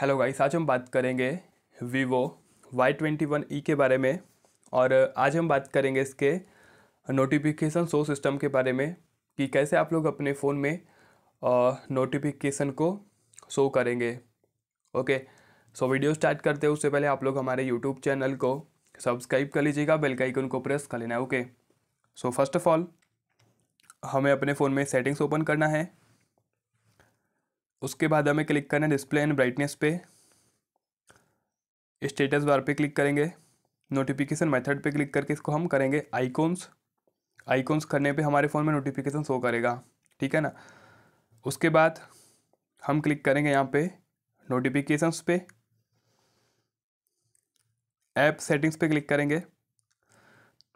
hello guys आज हम बात करेंगे Vivo Y twenty one E के बारे में और आज हम बात करेंगे इसके नोटिफिकेशन शो सिस्टम के बारे में कि कैसे आप लोग अपने फ़ोन में नोटिफिकेशन को शो करेंगे ओके सो वीडियो स्टार्ट करते हैं उससे पहले आप लोग हमारे यूट्यूब चैनल को सब्सक्राइब कर लीजिएगा बेल का आइकन को प्रेस कर लेना है okay so first of all हमें अपने फ़ोन में सेटिंग्स ओपन करना है उसके बाद हमें क्लिक करना है डिस्प्ले एंड ब्राइटनेस पे स्टेटस बार पे क्लिक करेंगे नोटिफिकेशन मेथड पे क्लिक करके इसको हम करेंगे आइकॉन्स आइकॉन्स करने पे हमारे फ़ोन में नोटिफिकेशन शो करेगा ठीक है ना उसके बाद हम क्लिक करेंगे यहाँ पे नोटिफिकेशंस पे ऐप सेटिंग्स पे क्लिक करेंगे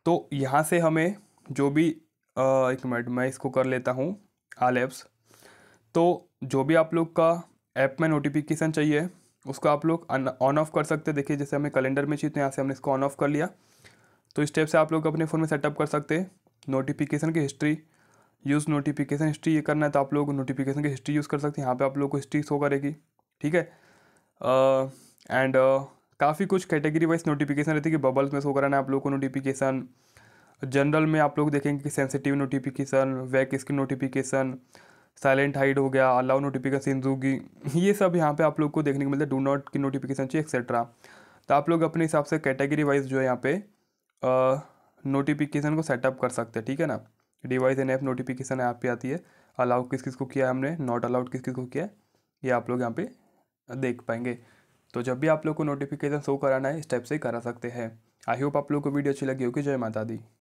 तो यहाँ से हमें जो भी आ, एक मिनट मैं इसको कर लेता हूँ आल ऐप्स तो जो भी आप लोग का ऐप में नोटिफिकेशन चाहिए उसको आप लोग ऑन ऑफ कर सकते हैं देखिए जैसे हमें कैलेंडर में चाहिए तो यहाँ से हमने इसको ऑन ऑफ कर लिया तो इस टाइप से आप लोग अपने फ़ोन में सेटअप कर सकते हैं नोटिफिकेशन की हिस्ट्री यूज़ नोटिफिकेशन हिस्ट्री ये करना है तो आप लोग नोटिफिकेशन की हिस्ट्री यूज़ कर सकते हैं यहाँ पे आप लोग को हिस्ट्री शो करेगी ठीक है एंड uh, uh, काफ़ी कुछ कैटेगरी वाइज नोटिफिकेशन रहती है कि बबल्स में शो कराना है आप लोग को नोटिफिकेशन जनरल में आप लोग देखेंगे कि sensitive notification wake screen notification silent hide हो गया अलाउ नोटिफिकेशन होगी ये सब यहाँ पे आप लोग को देखने को मिलता है डू नॉट की नोटिफिकेशन चाहिए एक्सेट्रा तो आप लोग अपने हिसाब से कैटेगरी वाइज जो है यहाँ पे नोटिफिकेशन को सेटअप कर सकते हैं ठीक है ना डिवाइस एन एफ नोटिफिकेशन यहाँ पे आती है अलाउ किस किस को किया है हमने नॉट अलाउड किस किस को किया है ये आप लोग यहाँ पे देख पाएंगे तो जब भी आप लोग को नोटिफिकेशन शो कराना है इस टाइप से करा सकते हैं आई होप आप लोग को वीडियो अच्छी लगी होगी जय माता दी